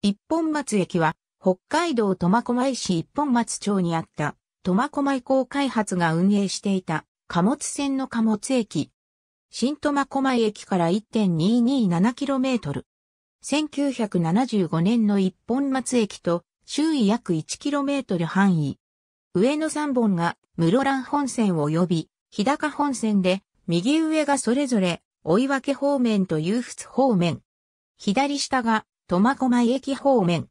一本松駅は、北海道苫小牧市一本松町にあった、苫小牧港開発が運営していた、貨物船の貨物駅。新苫小牧駅から 1.227km。1975年の一本松駅と、周囲約 1km 範囲。上の3本が室蘭本線及び日高本線で、右上がそれぞれ、追分方面と遊仏方面。左下が苫小牧駅方面。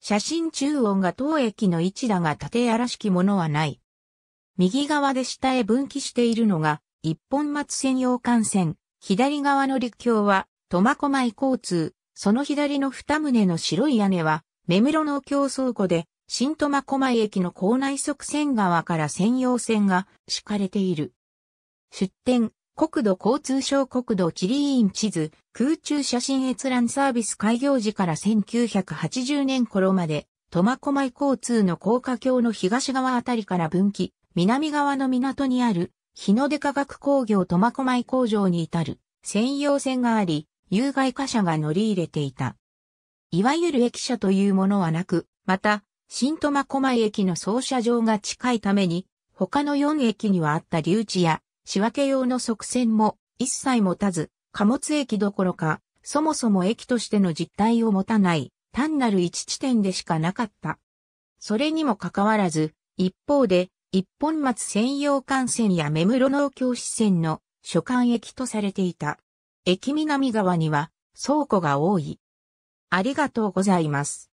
写真中央が当駅の位置だが縦屋らしきものはない。右側で下へ分岐しているのが、一本松専用幹線、左側の陸橋は、苫小牧交通、その左の二棟の白い屋根は、目室の競争庫で、新苫小牧駅の構内側線側から専用線が敷かれている。出店、国土交通省国土地理院地図、空中写真閲覧サービス開業時から1980年頃まで、苫小牧交通の高架橋の東側あたりから分岐、南側の港にある、日の出化学工業苫小牧工場に至る、専用線があり、有害貨車が乗り入れていた。いわゆる駅舎というものはなく、また、新苫小牧駅の操車場が近いために、他の4駅にはあった留置や、仕分け用の側線も一切持たず、貨物駅どころか、そもそも駅としての実態を持たない、単なる一地点でしかなかった。それにもかかわらず、一方で、一本松専用幹線や目室農協支線の所管駅とされていた。駅南側には倉庫が多い。ありがとうございます。